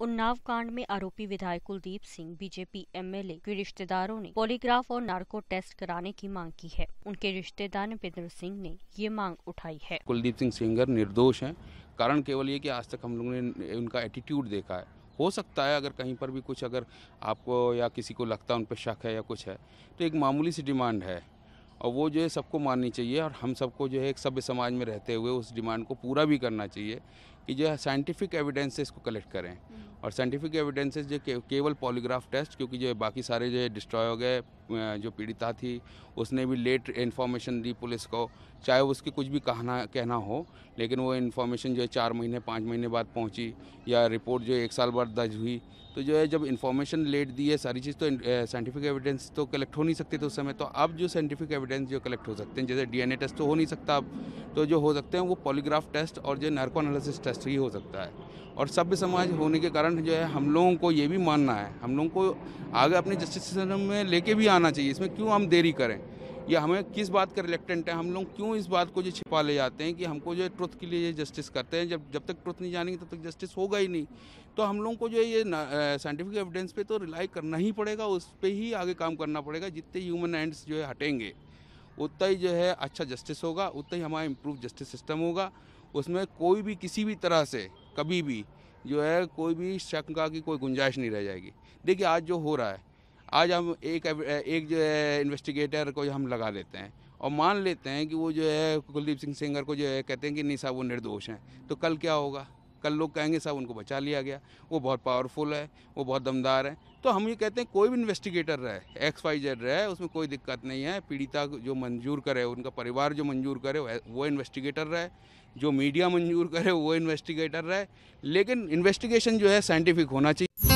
उन्नाव कांड में आरोपी विधायक कुलदीप सिंह बीजेपी एमएलए के रिश्तेदारों ने पॉलीग्राफ और नार्को टेस्ट कराने की मांग की है उनके रिश्तेदार नृपेंद्र सिंह ने ये मांग उठाई है कुलदीप सिंह सिंगर निर्दोष हैं कारण केवल ये कि आज तक हम लोगों ने उनका एटीट्यूड देखा है हो सकता है अगर कहीं पर भी कुछ अगर आपको या किसी को लगता है उन पर शक है या कुछ है तो एक मामूली सी डिमांड है और वो जो है सबको माननी चाहिए और हम सबको जो है एक सभ्य समाज में रहते हुए उस डिमांड को पूरा भी करना चाहिए कि जो है साइंटिफिक एविडेंसेस को कलेक्ट करें हम्म। और साइंटिफिक एविडेंसेस जो के, केवल पॉलीग्राफ टेस्ट क्योंकि जो बाकी सारे जो है डिस्ट्रॉय हो गए जो पीड़िता थी उसने भी लेट इन्फॉर्मेशन दी पुलिस को चाहे उसकी कुछ भी कहना कहना हो लेकिन वो इन्फॉर्मेशन जो है चार महीने पाँच महीने बाद पहुंची या रिपोर्ट जो है एक साल बाद दर्ज हुई तो जो है जब इन्फॉर्मेशन लेट दी है सारी चीज़ तो साइंटिफिक एविडेंस तो कलेक्ट हो नहीं सकती थे उस समय तो अब जो साइंटिफिक एविडेंस जो कलेक्ट हो सकते हैं जैसे डीएनए टेस्ट तो हो नहीं सकता अब तो जो हो सकते हैं वो पॉलीग्राफ टेस्ट और जो नर्को एनालिसिस टेस्ट राष्ट्र हो सकता है और सभ्य समाज होने के कारण जो है हम लोगों को ये भी मानना है हम लोगों को आगे अपने जस्टिस सिस्टम में लेके भी आना चाहिए इसमें क्यों हम देरी करें या हमें किस बात का रिलेक्टेंट है हम लोग क्यों इस बात को जो छिपा ले जाते हैं कि हमको जो है ट्रुथ के लिए जस्टिस करते हैं जब जब तक ट्रुथ नहीं जानेंगे तब तो तक जस्टिस होगा ही नहीं तो हम लोगों को जो है ये साइंटिफिक एविडेंस पे तो रिलाई करना ही पड़ेगा उस पर ही आगे काम करना पड़ेगा जितने ह्यूमन एंड्स जो है हटेंगे उतना ही जो है अच्छा जस्टिस होगा उतना ही हमारा इम्प्रूव जस्टिस सिस्टम होगा उसमें कोई भी किसी भी तरह से कभी भी जो है कोई भी शंका की कोई गुंजाइश नहीं रह जाएगी देखिए आज जो हो रहा है आज हम एक एक जो है इन्वेस्टिगेटर को हम लगा लेते हैं और मान लेते हैं कि वो जो है कुलदीप सिंह सेंगर को जो है कहते हैं कि नहीं साहब वो निर्दोष हैं तो कल क्या होगा कल लोग कहेंगे साहब उनको बचा लिया गया वो बहुत पावरफुल है वो बहुत दमदार है तो हम ये कहते हैं कोई भी इन्वेस्टिगेटर रहे एक्स वाई जेड रहे उसमें कोई दिक्कत नहीं है पीड़िता जो मंजूर करे उनका परिवार जो मंजूर करे वो इन्वेस्टिगेटर रहे जो मीडिया मंजूर करे वो इन्वेस्टिगेटर रहे लेकिन इन्वेस्टिगेशन जो है साइंटिफिक होना चाहिए